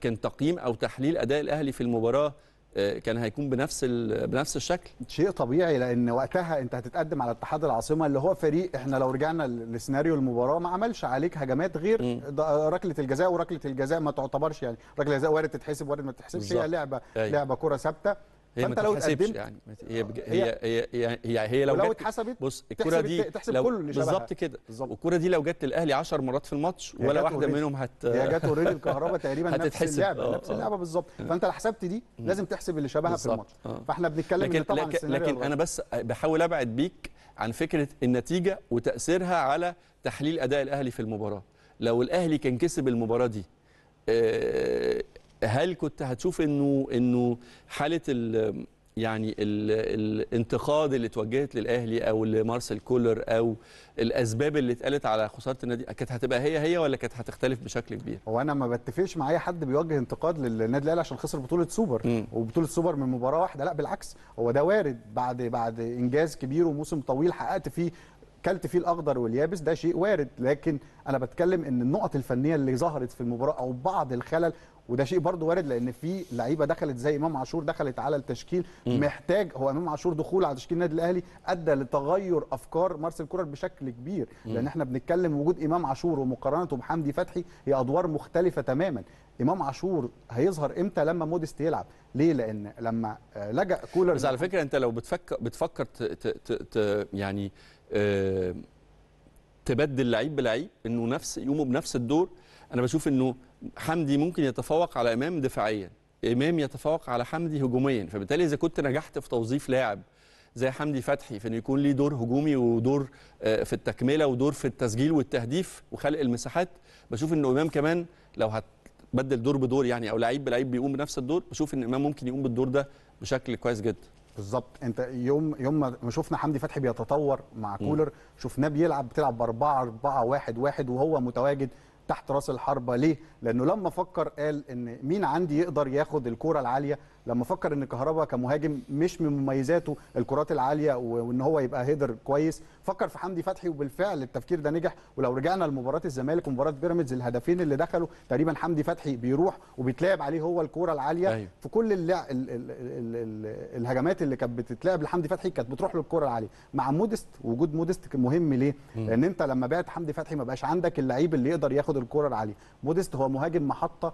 كان تقييم او تحليل اداء الاهلي في المباراه آه، كان هيكون بنفس بنفس الشكل شيء طبيعي لان وقتها انت هتتقدم على اتحاد العاصمه اللي هو فريق احنا لو رجعنا لسيناريو المباراه ما عملش عليك هجمات غير ركله الجزاء وركله الجزاء ما تعتبرش يعني ركله الجزاء وارد تتحسب وارد ما تتحسبش هي لعبه أي. أيوة. لعبه كره ثابته هي فانت لو اتقدمت يعني هي, بج... آه. هي هي هي هي, هي لو, لو جت اتحسبت بص الكره دي تحسب لو كله بالظبط كده والكره دي لو جت للاهلي 10 مرات في الماتش ولا واحده منهم هت هي جت اوريدي الكهرباء تقريبا نفس اللعبه آه، نفس آه. اللعبه بالظبط فانت لو حسبت دي لازم تحسب اللي شبهها في الماتش فاحنا بنتكلم لكن طبعا لكن, لكن انا بس بحاول ابعد بيك عن فكره النتيجه وتاثيرها على تحليل اداء الاهلي في المباراه لو الاهلي كان كسب المباراه دي هل كنت هتشوف انه انه حاله ال يعني ال الانتقاد اللي اتوجهت للاهلي او لمارسيل كولر او الاسباب اللي اتقالت على خساره النادي كانت هتبقى هي هي ولا كانت هتختلف بشكل كبير؟ هو انا ما بتفقش مع اي حد بيوجه انتقاد للنادي الاهلي عشان خسر بطوله سوبر م. وبطوله سوبر من مباراه واحده لا بالعكس هو ده وارد بعد بعد انجاز كبير وموسم طويل حققت فيه كلت فيه الاخضر واليابس ده شيء وارد لكن انا بتكلم ان النقط الفنيه اللي ظهرت في المباراه او بعض الخلل وده شيء برضه وارد لان في لعيبه دخلت زي امام عاشور دخلت على التشكيل محتاج هو امام عاشور دخول على تشكيل النادي الاهلي ادى لتغير افكار مارسيل كولر بشكل كبير لان احنا بنتكلم وجود امام عاشور ومقارنته بحمدي فتحي هي ادوار مختلفه تماما امام عاشور هيظهر امتى لما موديست يلعب ليه لان لما آه، لجا كولر بس على فكره انت لو بتفكر بتفكر ت ت ت يعني أه تبدل لعيب بلعيب انه نفس يقوموا بنفس الدور انا بشوف انه حمدي ممكن يتفوق على امام دفاعيا امام يتفوق على حمدي هجوميا فبالتالي اذا كنت نجحت في توظيف لاعب زي حمدي فتحي في انه يكون ليه دور هجومي ودور آه، في التكمله ودور في التسجيل والتهديف وخلق المساحات بشوف ان امام كمان لو هتبدل دور بدور يعني او لعيب بلعيب بيقوم بنفس الدور بشوف ان امام ممكن يقوم بالدور ده بشكل كويس جدا بالظبط انت يوم يوم ما شفنا حمدي فتحي بيتطور مع كولر شفناه بيلعب بتلعب ب 4 4 1 1 وهو متواجد تحت راس الحربه ليه؟ لانه لما فكر قال ان مين عندي يقدر ياخد الكوره العاليه لما فكر ان كهربا كمهاجم مش من مميزاته الكرات العاليه وان هو يبقى هيدر كويس فكر في حمدي فتحي وبالفعل التفكير ده نجح ولو رجعنا لمباراه الزمالك ومباراه بيراميدز الهدفين اللي دخلوا تقريبا حمدي فتحي بيروح وبيتلعب عليه هو الكوره العاليه أيوه. في كل الـ ال... ال... ال... الـ الهجمات اللي كانت بتتلعب لحمدي فتحي كانت بتروح له الكوره العاليه مع مودست وجود مودست مهم ليه م. لان انت لما بعت حمدي فتحي ما بقاش عندك اللعيب اللي يقدر ياخد الكوره العاليه مودست هو مهاجم محطه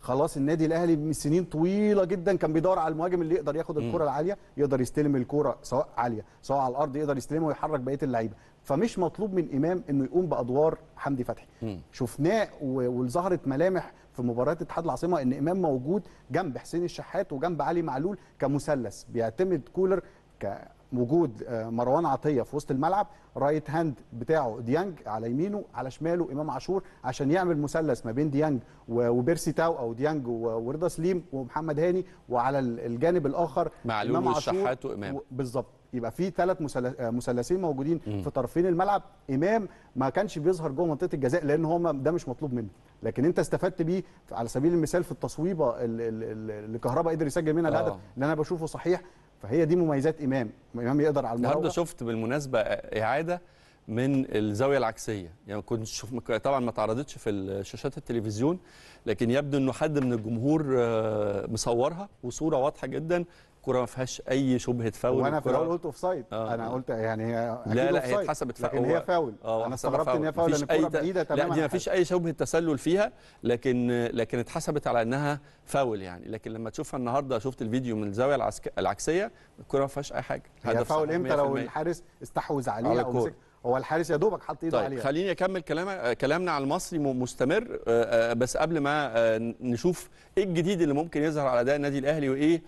خلاص النادي الاهلي من سنين طويله جدا كان بيدور على المهاجم اللي يقدر ياخد الكره العاليه يقدر يستلم الكره سواء عاليه سواء على الارض يقدر يستلمها ويحرك بقيه اللعيبه فمش مطلوب من امام انه يقوم بادوار حمدي فتحي شفناه وظهرت ملامح في مباراه اتحاد العاصمه ان امام موجود جنب حسين الشحات وجنب علي معلول كمثلث بيعتمد كولر ك وجود آه، مروان عطيه في وسط الملعب رايت هاند بتاعه ديانج على يمينه على شماله امام عاشور عشان يعمل مثلث ما بين ديانج وبيرسي تاو او ديانج ورضا سليم ومحمد هاني وعلى الجانب الاخر معلوم امام عاشور وامام بالظبط يبقى في ثلاث آه، مثلثين موجودين في طرفين الملعب امام ما كانش بيظهر جوه منطقه الجزاء لان هو ده مش مطلوب منه لكن انت استفدت بيه على سبيل المثال في التصويبه اللي كهربا قدر يسجل منها الهدف آه. اللي انا بشوفه صحيح فهي دي مميزات امام امام يقدر على المراوغه النهارده شفت بالمناسبه اعاده من الزاويه العكسيه يعني كنت شوف طبعا ما تعرضتش في الشاشات التلفزيون لكن يبدو انه حد من الجمهور آه، مصورها وصوره واضحه جدا الكره ما فيهاش اي شبهه فاول وانا في الاول قلت اوف سايد آه. انا قلت يعني هي لا لا هي اتحسبت فاول لكن هي فاول آه انا استغربت ان هي فاول لان الكره بعيده تماما لا دي ما فيش اي شبهه تسلل فيها لكن لكن اتحسبت على انها فاول يعني لكن لما تشوفها النهارده شفت الفيديو من الزاويه العكسيه الكره ما فيهاش اي حاجه هي فاول امتى لو الحارس استحوذ عليها او او هو الحارس يا دوبك حط ايده طيب عليها خليني اكمل كلام آه، كلامنا على المصري مستمر آه، آه، بس قبل ما نشوف ايه الجديد اللي ممكن يظهر على اداء النادي الاهلي وايه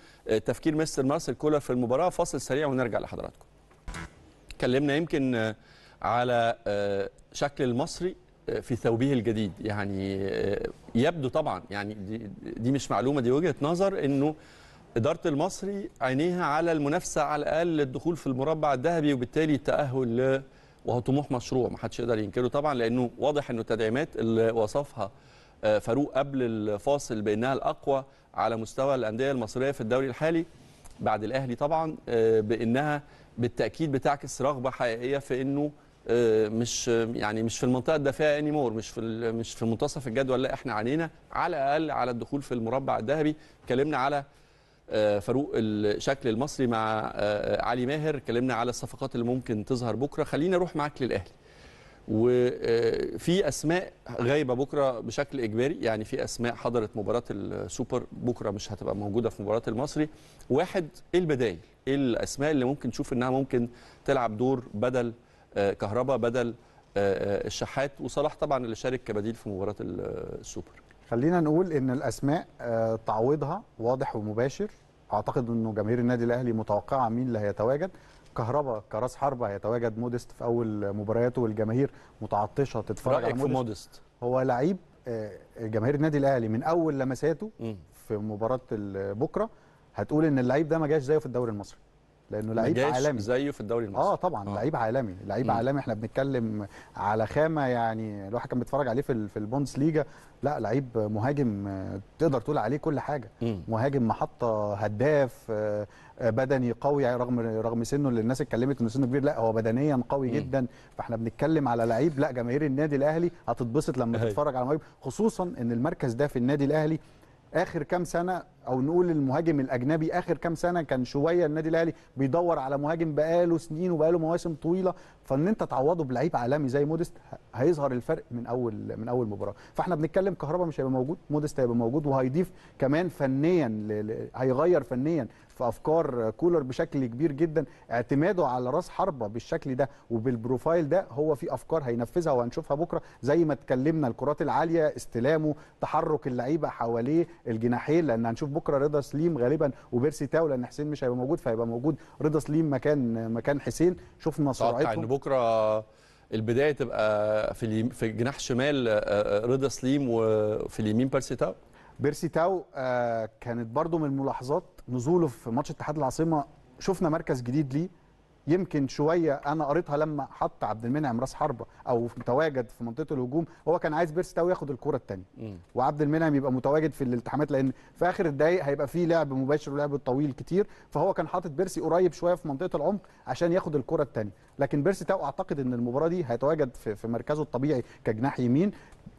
تفكير مستر مارسيل كولر في المباراه فاصل سريع ونرجع لحضراتكم اتكلمنا يمكن على شكل المصري في ثوبه الجديد يعني يبدو طبعا يعني دي, مش معلومه دي وجهه نظر انه إدارة المصري عينيها على المنافسة على الأقل للدخول في المربع الذهبي وبالتالي التأهل وهو طموح مشروع ما حدش يقدر ينكره طبعا لانه واضح انه التدعيمات اللي وصفها آه، فاروق قبل الفاصل بانها الاقوى على مستوى الانديه المصريه في الدوري الحالي بعد الاهلي طبعا آه، بانها بالتاكيد بتعكس رغبه حقيقيه في انه آه، مش يعني مش في المنطقه الدافعه اني مور مش في مش في منتصف الجدول لا احنا عانينا على الاقل على الدخول في المربع الذهبي اتكلمنا على آه، فاروق الشكل المصري مع آه، علي ماهر اتكلمنا على الصفقات اللي ممكن تظهر بكره خلينا اروح معاك للاهلي وفي آه، اسماء غايبه بكره بشكل اجباري يعني في اسماء حضرت مباراه السوبر بكره مش هتبقى موجوده في مباراه المصري واحد ايه البدايل ايه الاسماء اللي ممكن تشوف انها ممكن تلعب دور بدل كهربا بدل الشحات وصلاح طبعا اللي شارك كبديل في مباراه السوبر خلينا نقول ان الاسماء تعويضها واضح ومباشر اعتقد انه جماهير النادي الاهلي متوقعه مين اللي هيتواجد كهربا كراس حربه هيتواجد مودست في اول مبارياته والجماهير متعطشه تتفرج على مودست. مودست هو لعيب آه، جماهير النادي الاهلي من اول لمساته في مباراه بكره هتقول ان اللعيب ده ما جاش زيه في الدوري المصري لانه لعيب عالمي زيه في الدوري المصري اه طبعا آه. لعيب عالمي لعيب عالمي احنا بنتكلم على خامه يعني الواحد كان بيتفرج عليه في في البوندس ليجا لا لعيب مهاجم آه، تقدر تقول عليه كل حاجه م. مهاجم محطه هداف آه، آه، بدني قوي يعني رغم رغم سنه اللي الناس اتكلمت انه سنه كبير لا هو بدنيا قوي م. جدا فاحنا بنتكلم على لعيب لا جماهير النادي الاهلي هتتبسط لما هي. تتفرج على مهاجم خصوصا ان المركز ده في النادي الاهلي اخر كام سنه او نقول المهاجم الاجنبي اخر كام سنه كان شويه النادي الاهلي بيدور على مهاجم بقاله سنين وبقاله مواسم طويله فان انت تعوضه بلعيب عالمي زي مودست هيظهر الفرق من اول من اول مباراه فاحنا بنتكلم كهربا مش هيبقى موجود مودست هيبقى موجود وهيضيف كمان فنيا هيغير فنيا في افكار كولر بشكل كبير جدا اعتماده على راس حربه بالشكل ده وبالبروفايل ده هو في افكار هينفذها وهنشوفها بكره زي ما اتكلمنا الكرات العاليه استلامه تحرك اللعيبه حواليه الجناحين لان هنشوف بكره رضا سليم غالبا وبيرسي تاو لان حسين مش هيبقى موجود فهيبقى موجود رضا سليم مكان مكان حسين شفنا سرعته ان بكره البدايه تبقى في في جناح شمال آه، آه، رضا سليم وفي اليمين بيرسي تاو بيرسي تاو آه، كانت برضو من الملاحظات نزوله في ماتش اتحاد العاصمه شفنا مركز جديد ليه يمكن شويه انا قريتها لما حط عبد المنعم راس حربه او متواجد في منطقه الهجوم هو كان عايز بيرس تاو ياخد الكره الثانيه وعبد المنعم يبقى متواجد في الالتحامات لان في اخر الدقائق هيبقى فيه لعب مباشر ولعب طويل كتير فهو كان حاطط بيرسي قريب شويه في منطقه العمق عشان ياخد الكره الثانيه لكن بيرسي تاو اعتقد ان المباراه دي هيتواجد في, في مركزه الطبيعي كجناح يمين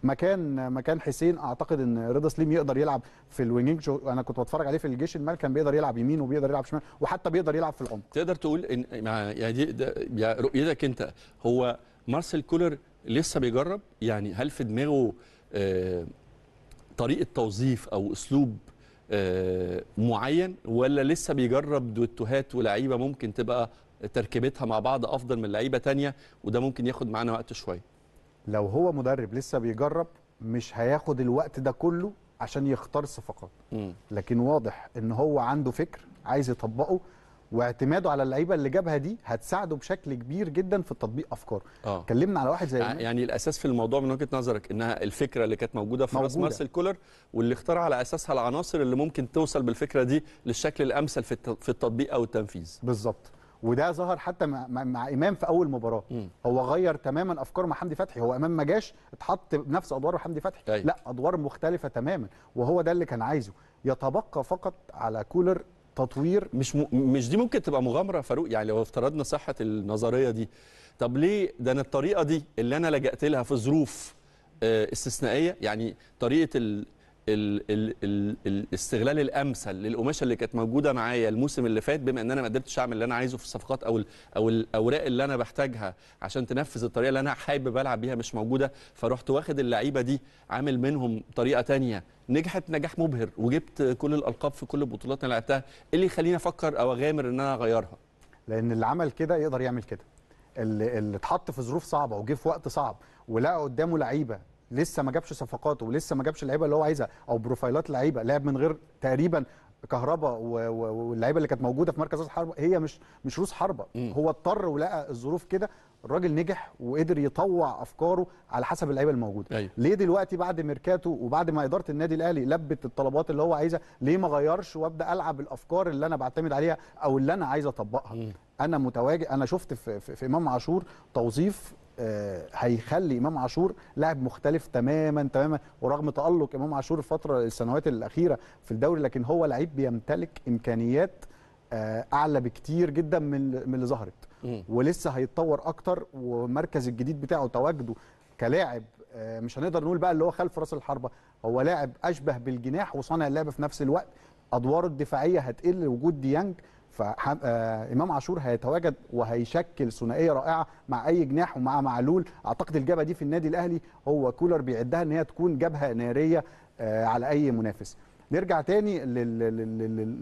مكان مكان حسين اعتقد ان رضا سليم يقدر يلعب في الوينجينج انا كنت بتفرج عليه في الجيش المال كان بيقدر يلعب يمين وبيقدر يلعب شمال وحتى بيقدر يلعب في العمق تقدر تقول ان يعني ده رؤيتك انت هو مارسيل كولر لسه بيجرب يعني هل في دماغه آه، طريقه توظيف او اسلوب آه، معين ولا لسه بيجرب دوتوهات ولاعيبه ممكن تبقى تركيبتها مع بعض افضل من لعيبه تانية وده ممكن ياخد معانا وقت شويه لو هو مدرب لسه بيجرب مش هياخد الوقت ده كله عشان يختار صفقات لكن واضح ان هو عنده فكر عايز يطبقه واعتماده على اللعيبه اللي جابها دي هتساعده بشكل كبير جدا في تطبيق افكاره اتكلمنا آه. على واحد زي يعني-, يعني الاساس في الموضوع من وجهه نظرك انها الفكره اللي كانت موجوده في راس مارسيل كولر واللي اختار على اساسها العناصر اللي ممكن توصل بالفكره دي للشكل الامثل في التطبيق او التنفيذ بالظبط وده ظهر حتى مع, امام في اول مباراه م. هو غير تماما افكاره مع حمدي فتحي هو امام ما جاش اتحط بنفس ادوار حمدي فتحي أيوة. لا ادوار مختلفه تماما وهو ده اللي كان عايزه يتبقى فقط على كولر تطوير مش م... مش دي ممكن تبقى مغامره فاروق يعني لو افترضنا صحه النظريه دي طب ليه ده انا الطريقه دي اللي انا لجأت لها في ظروف آه، استثنائيه يعني طريقه ال... ال ال الـ الاستغلال الامثل للقماشه اللي كانت موجوده معايا الموسم اللي فات بما ان انا ما قدرتش اعمل اللي انا عايزه في الصفقات او او الاوراق اللي انا بحتاجها عشان تنفذ الطريقه اللي انا حابب العب بيها مش موجوده فرحت واخد اللعيبه دي عامل منهم طريقه تانية نجحت نجاح مبهر وجبت كل الالقاب في كل البطولات اللي لعبتها إيه اللي يخليني افكر او اغامر ان انا اغيرها لان اللي عمل كده يقدر يعمل كده اللي اتحط في ظروف صعبه وجه في وقت صعب ولقى قدامه لعيبه لسه ما جابش صفقات ولسه ما جابش اللعيبه اللي هو عايزها او بروفايلات لعيبه لعب من غير تقريبا كهربا واللعيبه اللي كانت موجوده في مركز راس هي مش مش روس حربه هو اضطر ولقى الظروف كده الراجل نجح وقدر يطوع افكاره على حسب اللعيبه الموجوده أيوة. ليه دلوقتي بعد ميركاتو وبعد ما اداره النادي الاهلي لبت الطلبات اللي هو عايزها ليه ما غيرش وابدا العب الافكار اللي انا بعتمد عليها او اللي انا عايز اطبقها انا متواجد انا شفت في, في, في امام عاشور توظيف آه، هيخلي امام عاشور لاعب مختلف تماما تماما ورغم تالق امام عاشور الفتره السنوات الاخيره في الدوري لكن هو لعيب بيمتلك امكانيات آه، اعلى بكتير جدا من من اللي ظهرت ولسه هيتطور اكتر والمركز الجديد بتاعه تواجده كلاعب آه، مش هنقدر نقول بقى اللي هو خلف راس الحربه هو لاعب اشبه بالجناح وصانع اللعب في نفس الوقت ادواره الدفاعيه هتقل وجود ديانج فامام آه، عاشور هيتواجد وهيشكل ثنائيه رائعه مع اي جناح ومع معلول اعتقد الجبهه دي في النادي الاهلي هو كولر بيعدها ان هي تكون جبهه ناريه آه، على اي منافس نرجع تاني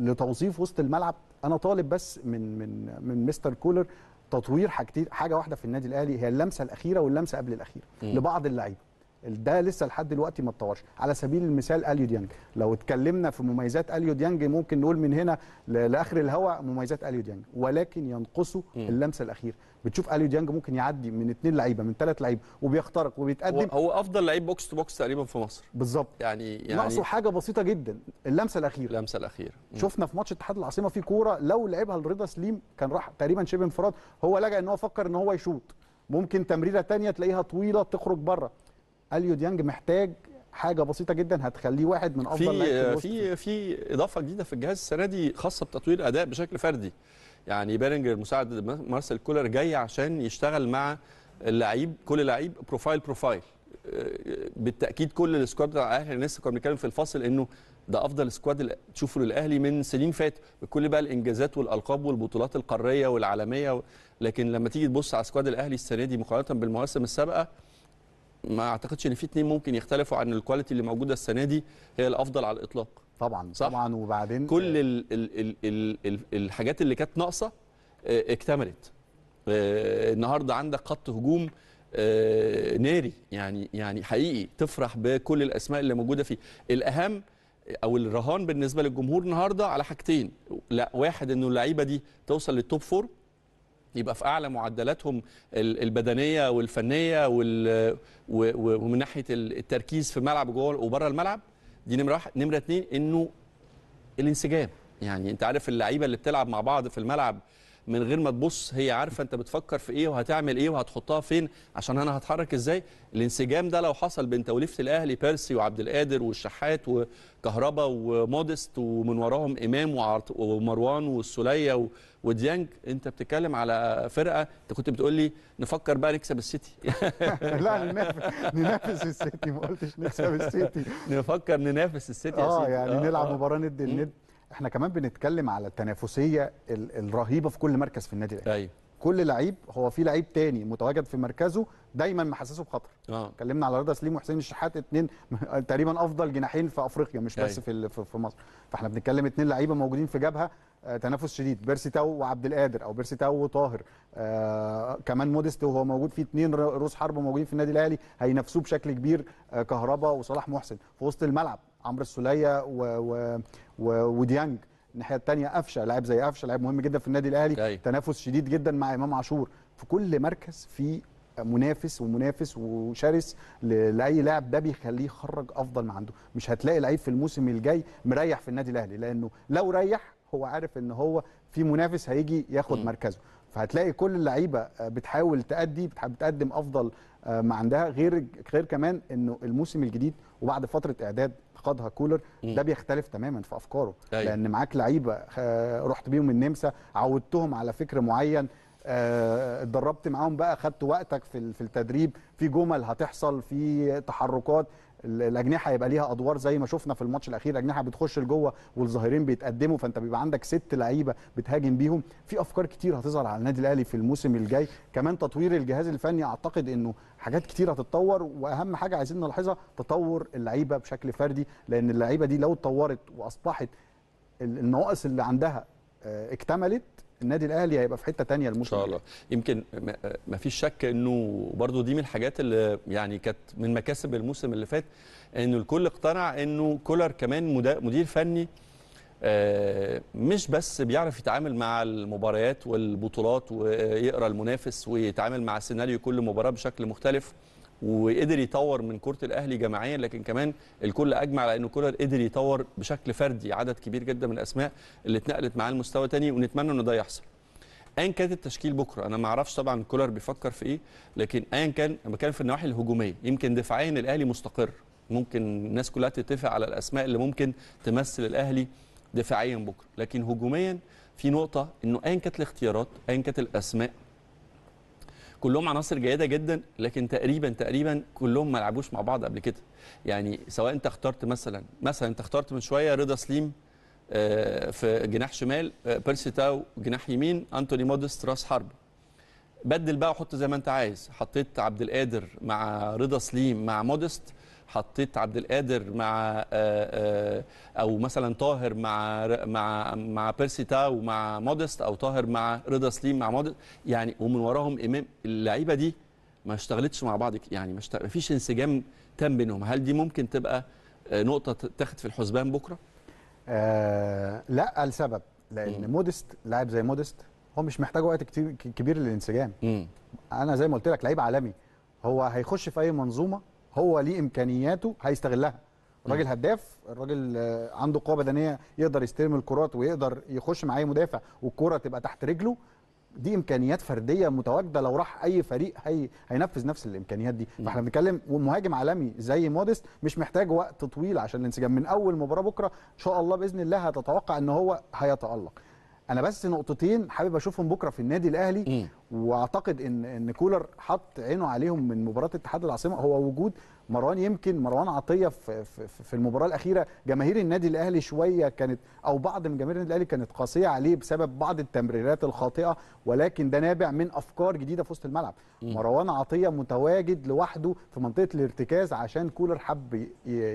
لتوظيف وسط الملعب انا طالب بس من من من مستر كولر تطوير حاجتين حاجه واحده في النادي الاهلي هي اللمسه الاخيره واللمسه قبل الاخيره لبعض اللعيبه ده لسه لحد دلوقتي ما اتطورش على سبيل المثال اليو ديانج لو اتكلمنا في مميزات اليو ديانج ممكن نقول من هنا لاخر الهواء مميزات اليو ديانج ولكن ينقصه اللمسه الاخيره بتشوف اليو ديانج ممكن يعدي من اثنين لعيبه من ثلاث لعيبه وبيخترق وبيتقدم هو افضل لعيب بوكس تو بوكس تقريبا في مصر بالظبط يعني, يعني ناقصه حاجه بسيطه جدا اللمسه الاخيره اللمسه الاخيره شفنا في ماتش اتحاد العاصمه في كوره لو لعبها لرضا سليم كان راح تقريبا شبه انفراد هو لجأ ان هو فكر ان هو يشوط ممكن تمريره تانية تلاقيها طويله تخرج بره اليو ديانج محتاج حاجه بسيطه جدا هتخليه واحد من افضل في في في اضافه جديده في الجهاز السنه دي خاصه بتطوير اداء بشكل فردي يعني بيرنجر مساعد مارسيل كولر جاي عشان يشتغل مع اللعيب كل لعيب بروفايل آه، بروفايل بالتاكيد كل السكواد بتاع الاهلي لسه كنا بنتكلم في الفصل انه ده افضل سكواد تشوفه للاهلي من سنين فاتت بكل بقى الانجازات والالقاب والبطولات القاريه والعالميه لكن لما تيجي تبص على سكواد الاهلي السنه دي مقارنه بالمواسم السابقه ما اعتقدش ان في اثنين ممكن يختلفوا عن الكواليتي اللي موجوده السنه دي هي الافضل على الاطلاق طبعا صح؟ طبعا وبعدين كل الـ آه. الـ الـ الـ الحاجات اللي كانت ناقصه آه، اكتملت آه، النهارده عندك خط هجوم ناري يعني يعني حقيقي تفرح بكل الاسماء اللي موجوده فيه الاهم او الرهان بالنسبه للجمهور النهارده على حاجتين لا واحد انه اللعيبه دي توصل للتوب فور يبقى في اعلى معدلاتهم البدنيه والفنيه وال... ومن ناحيه التركيز في الملعب جوه وبره الملعب دي نمره واحد نمره اثنين انه الانسجام يعني انت عارف اللعيبه اللي بتلعب مع بعض في الملعب من غير ما تبص هي عارفه انت بتفكر في ايه وهتعمل ايه وهتحطها فين عشان انا هتحرك ازاي الانسجام ده لو حصل بين توليفه الاهلي بيرسي وعبد القادر والشحات وكهربا ومودست ومن وراهم امام ومروان والسوليه وديانج انت بتتكلم على فرقه انت كنت بتقول لي نفكر بقى نكسب السيتي [LAUGHS] لا ننافس السيتي ما قلتش نكسب السيتي نفكر ننافس السيتي اه يعني آه، نلعب آه. مباراه ند الند احنا كمان بنتكلم على التنافسيه الرهيبه في كل مركز في النادي الاهلي أيوة. كل لعيب هو في لعيب تاني متواجد في مركزه دايما محسسه بخطر آه. اتكلمنا على رضا سليم وحسين الشحات اتنين [LAUGHS] تقريبا افضل جناحين في افريقيا مش بس أيوه. في في مصر فاحنا بنتكلم اتنين لعيبه موجودين في جبهه آه، تنافس شديد بيرسي تاو وعبد القادر او بيرسي تاو وطاهر آه كمان موديست وهو موجود في اتنين روس حرب موجودين في النادي الاهلي هينافسوه بشكل كبير آه كهربا وصلاح محسن في وسط الملعب عمرو السوليه و... و... وديانج الناحيه الثانيه قفشه لاعب زي قفشه لاعب مهم جدا في النادي الاهلي كي. تنافس شديد جدا مع امام عاشور في كل مركز في منافس ومنافس وشرس لاي لاعب ده بيخليه يخرج افضل ما عنده مش هتلاقي لعيب في الموسم الجاي مريح في النادي الاهلي لانه لو ريح هو عارف ان هو في منافس هيجي ياخد م. مركزه فهتلاقي كل اللعيبه بتحاول تأدي بتقدم افضل آه، ما عندها غير غير كمان انه الموسم الجديد وبعد فتره اعداد انتقادها كولر ده بيختلف تماما في افكاره أي. أيوه. لان معاك لعيبه آه، رحت بيهم النمسا عودتهم على فكر معين آه، اتدربت معاهم بقى خدت وقتك في في التدريب في جمل هتحصل في تحركات الاجنحه يبقى ليها ادوار زي ما شفنا في الماتش الاخير اجنحه بتخش لجوه والظاهرين بيتقدموا فانت بيبقى عندك ست لعيبه بتهاجم بيهم في افكار كتير هتظهر على النادي الاهلي في الموسم الجاي كمان تطوير الجهاز الفني اعتقد انه حاجات كتير هتتطور واهم حاجه عايزين نلاحظها تطور اللعيبه بشكل فردي لان اللعيبه دي لو اتطورت واصبحت النواقص اللي عندها آه، اكتملت النادي الاهلي هيبقى في حته ثانيه الموسم ان شاء الله يمكن ما فيش شك انه برضو دي من الحاجات اللي يعني كانت من مكاسب الموسم اللي فات انه الكل اقتنع انه كولر كمان مدير فني آه، مش بس بيعرف يتعامل مع المباريات والبطولات ويقرا المنافس ويتعامل مع سيناريو كل مباراه بشكل مختلف وقدر يطور من كره الاهلي جماعيا لكن كمان الكل اجمع على ان كولر قدر يطور بشكل فردي عدد كبير جدا من الاسماء اللي اتنقلت معاه لمستوى تاني ونتمنى ان ده يحصل ايا كانت التشكيل بكره انا ما اعرفش طبعا كولر بيفكر في ايه لكن ايا كان انا بتكلم في النواحي الهجوميه يمكن دفاعيا الاهلي مستقر ممكن الناس كلها تتفق على الاسماء اللي ممكن تمثل الاهلي دفاعيا بكره لكن هجوميا في نقطه انه ايا كانت الاختيارات ايا كانت الاسماء كلهم عناصر جيده جدا لكن تقريبا تقريبا كلهم ما لعبوش مع بعض قبل كده يعني سواء انت اخترت مثلا مثلا انت اخترت من شويه رضا سليم آه، في جناح شمال آه، بيرسي تاو جناح يمين انتوني مودست راس حرب بدل بقى وحط زي ما انت عايز حطيت عبد القادر مع رضا سليم مع مودست حطيت عبد القادر مع آه، آه، او مثلا طاهر مع مع مع بيرسي تاو مع مودست او طاهر مع رضا سليم مع مودست يعني ومن وراهم امام اللعيبه دي ما اشتغلتش مع بعض يعني ما فيش انسجام تام بينهم هل دي ممكن تبقى آه، نقطه تاخد في الحسبان بكره آه لا لسبب لان مودست لاعب زي مودست هو مش محتاج وقت كتير كبير للانسجام انا زي ما قلت لك لعيب عالمي هو هيخش في اي منظومه هو ليه امكانياته هيستغلها الراجل هداف الراجل آه، عنده قوه بدنيه يقدر يستلم الكرات ويقدر يخش مع اي مدافع والكره تبقى تحت رجله دي امكانيات فرديه متواجده لو راح اي فريق هي هينفذ نفس الامكانيات دي فاحنا بنتكلم ومهاجم عالمي زي موديست مش محتاج وقت طويل عشان الانسجام من اول مباراه بكره ان شاء الله باذن الله هتتوقع ان هو هيتالق انا بس نقطتين حابب اشوفهم بكره في النادي الاهلي واعتقد ان ان كولر حط عينه عليهم من مباراه اتحاد العاصمه هو وجود مروان يمكن مروان عطيه في, في, في المباراه الاخيره جماهير النادي الاهلي شويه كانت او بعض من جماهير النادي الاهلي كانت قاسيه عليه بسبب بعض التمريرات الخاطئه ولكن ده نابع من افكار جديده في وسط الملعب مروان عطيه متواجد لوحده في منطقه الارتكاز عشان كولر حب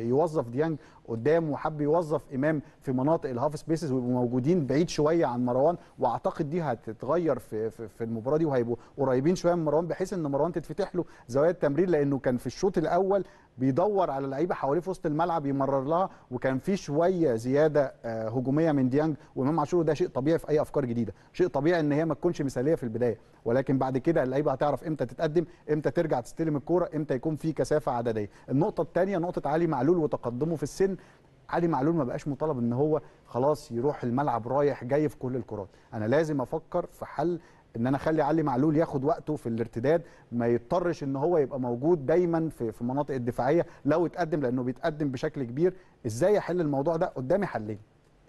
يوظف ديانج قدام وحب يوظف امام في مناطق الهاف سبيسز ويبقوا موجودين بعيد شويه عن مروان واعتقد دي هتتغير في في, في المباراه دي وهيبقوا قريبين شويه من مروان بحيث ان مروان تتفتح له زوايا التمرير لانه كان في الشوط الاول بيدور على لعيبه حواليه في وسط الملعب يمرر لها وكان في شويه زياده آه، هجوميه من ديانج وامام عاشور ده شيء طبيعي في اي افكار جديده شيء طبيعي ان هي ما تكونش مثاليه في البدايه ولكن بعد كده اللعيبه هتعرف امتى تتقدم امتى ترجع تستلم الكوره امتى يكون في كثافه عدديه النقطه الثانيه نقطه علي معلول وتقدمه في السن علي معلول ما بقاش مطالب ان هو خلاص يروح الملعب رايح جاي في كل الكرات انا لازم افكر في حل ان انا اخلي علي معلول ياخد وقته في الارتداد ما يضطرش ان هو يبقى موجود دايما في في المناطق الدفاعيه لو اتقدم لانه بيتقدم بشكل كبير ازاي احل الموضوع ده قدامي حلين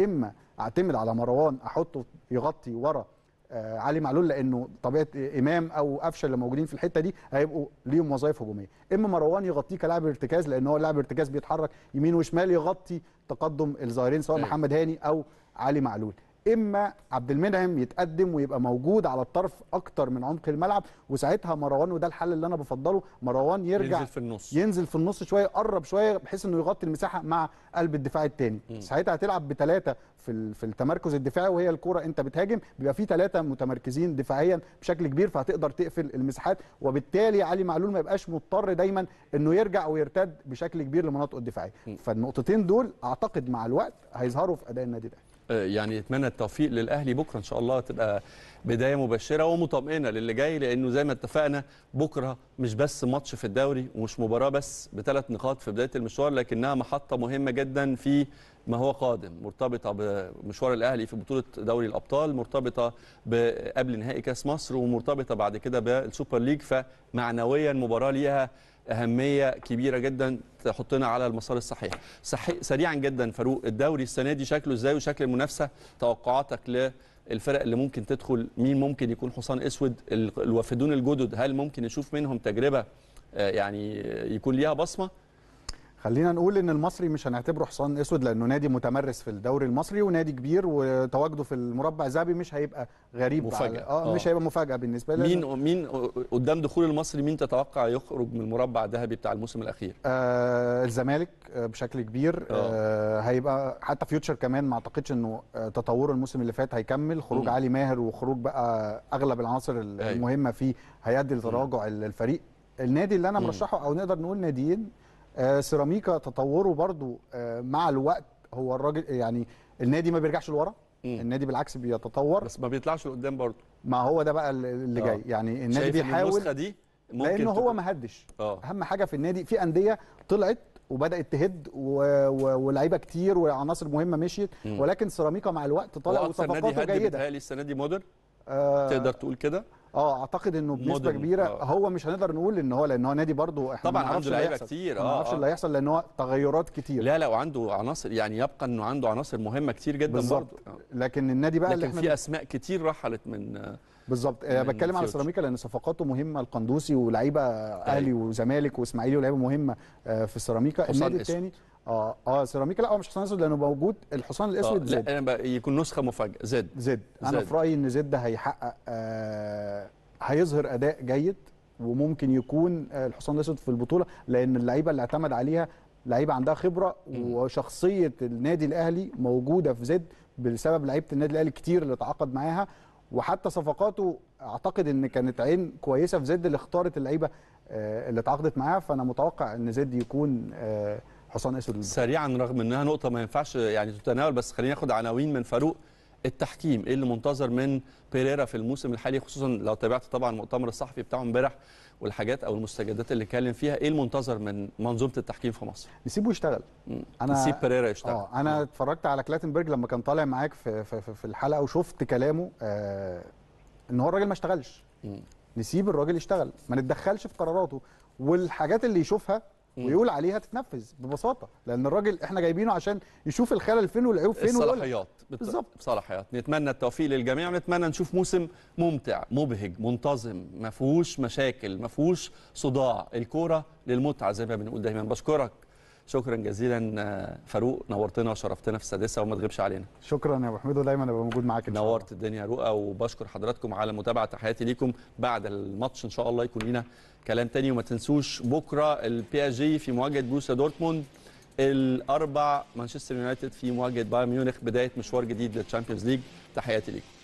اما اعتمد على مروان احطه يغطي ورا آه، علي معلول لانه طبيعه امام او قفشه اللي موجودين في الحته دي هيبقوا ليهم وظائف هجوميه اما مروان يغطيه كلاعب ارتكاز لان هو لاعب ارتكاز بيتحرك يمين وشمال يغطي تقدم الظاهرين سواء إيه. محمد هاني او علي معلول اما عبد المنعم يتقدم ويبقى موجود على الطرف اكتر من عمق الملعب وساعتها مروان وده الحل اللي انا بفضله مروان يرجع ينزل في النص ينزل في النص شويه يقرب شويه بحيث انه يغطي المساحه مع قلب الدفاع الثاني ساعتها هتلعب بثلاثه في في التمركز الدفاعي وهي الكوره انت بتهاجم بيبقى في ثلاثه متمركزين دفاعيا بشكل كبير فهتقدر تقفل المساحات وبالتالي علي معلول ما يبقاش مضطر دايما انه يرجع ويرتد بشكل كبير لمناطقه الدفاعيه فالنقطتين دول اعتقد مع الوقت هيظهروا في اداء النادي الاهلي آه، يعني نتمنى التوفيق للاهلي بكره ان شاء الله تبقى بدايه مبشره ومطمئنه للي جاي لانه زي ما اتفقنا بكره مش بس ماتش في الدوري ومش مباراه بس بثلاث نقاط في بدايه المشوار لكنها محطه مهمه جدا في ما هو قادم مرتبطه بمشوار الاهلي في بطوله دوري الابطال مرتبطه قبل نهائي كاس مصر ومرتبطه بعد كده بالسوبر ليج فمعنويا مباراه ليها اهميه كبيره جدا تحطنا على المسار الصحيح سريعا جدا فاروق الدوري السنه دي شكله ازاي وشكل المنافسه توقعاتك للفرق اللي ممكن تدخل مين ممكن يكون حصان اسود الوافدون الجدد هل ممكن نشوف منهم تجربه آه، يعني يكون ليها بصمه خلينا نقول ان المصري مش هنعتبره حصان اسود لانه نادي متمرس في الدوري المصري ونادي كبير وتواجده في المربع الذهبي مش هيبقى غريب مفاجاه آه, اه مش هيبقى مفاجاه بالنسبه لنا مين مين قدام دخول المصري مين تتوقع يخرج من المربع الذهبي بتاع الموسم الاخير آه الزمالك آه، بشكل كبير آه, آه، هيبقى حتى فيوتشر كمان ما اعتقدش انه آه، تطوره الموسم اللي فات هيكمل خروج م. علي ماهر وخروج بقى اغلب العناصر أيوة. المهمه فيه هيؤدي لتراجع الفريق النادي اللي انا مرشحه او نقدر نقول ناديين آه، سيراميكا تطوره برضو آه، مع الوقت هو الراجل يعني النادي ما بيرجعش لورا النادي بالعكس بيتطور بس ما بيطلعش لقدام برضه ما هو ده بقى اللي آه. جاي يعني النادي بيحاول النسخه دي ممكن لانه هو ما هدش اهم حاجه في النادي في انديه طلعت وبدات تهد ولاعيبه كتير وعناصر مهمه مشيت ولكن سيراميكا مع الوقت طلع وصفقاته جيده السنه دي مودرن تقدر تقول كده اه اعتقد انه بنسبه كبيره آه. هو مش هنقدر نقول ان هو لان هو نادي برضه احنا طبعا عنده لعيبه كتير اه ما نعرفش اللي اه، اه. هيحصل لان هو تغيرات كتير لا لا وعنده عناصر يعني يبقى انه عنده عناصر مهمه كتير جدا بالظبط لكن النادي بقى لكن اللي احنا في اسماء كتير رحلت من بالظبط آه، بتكلم على سيراميكا لان صفقاته مهمه القندوسي ولاعيبه أيوه. اهلي وزمالك واسماعيلي ولاعيبه مهمه في سيراميكا النادي الثاني اه اه سيراميكا لا هو مش حصان اسود لانه موجود الحصان آه، الاسود آه زد لا انا يكون نسخه مفاجاه زد زد انا في رايي ان زد هيحقق آه هيظهر اداء جيد وممكن يكون آه، الحصان الاسود في البطوله لان اللعيبه اللي اعتمد عليها لعيبه عندها خبره وشخصيه النادي الاهلي موجوده في زد بسبب لعيبه النادي الاهلي كتير اللي تعاقد معاها وحتى صفقاته اعتقد ان كانت عين كويسه في زد اللي اختارت اللعيبه آه، اللي تعاقدت معاها فانا متوقع ان زد يكون آه حصان اسود سريعا رغم انها نقطه ما ينفعش يعني تتناول بس خلينا ناخد عناوين من فاروق التحكيم ايه اللي منتظر من بيريرا في الموسم الحالي خصوصا لو تابعت طبعا المؤتمر الصحفي بتاعه امبارح والحاجات او المستجدات اللي اتكلم فيها ايه المنتظر من منظومه التحكيم في مصر نسيبه يشتغل انا نسيب بيريرا يشتغل اه انا اتفرجت على كلاتنبرج لما كان طالع معاك في, في, في الحلقه وشفت كلامه آه ان هو الراجل ما اشتغلش نسيب الراجل يشتغل ما نتدخلش في قراراته والحاجات اللي يشوفها ويقول عليها تتنفذ ببساطه لان الراجل احنا جايبينه عشان يشوف الخلل فين والعيوب فين الصلاحيات بالظبط صلاحيات نتمنى التوفيق للجميع ونتمنى نشوف موسم ممتع مبهج منتظم ما فيهوش مشاكل ما فيهوش صداع الكوره للمتعه زي ما بنقول دايما بشكرك شكرا جزيلا آه، فاروق نورتنا وشرفتنا في السادسه وما تغيبش علينا شكرا يا ابو حميد ودايما ابقى موجود معاك نورت الدنيا رؤى وبشكر حضراتكم على متابعه تحياتي ليكم بعد الماتش ان شاء الله يكون لينا كلام تاني وما تنسوش بكره البي اس جي في مواجهه بوسا دورتموند الاربع مانشستر يونايتد في مواجهه بايرن ميونخ بدايه مشوار جديد للتشامبيونز ليج تحياتي ليكم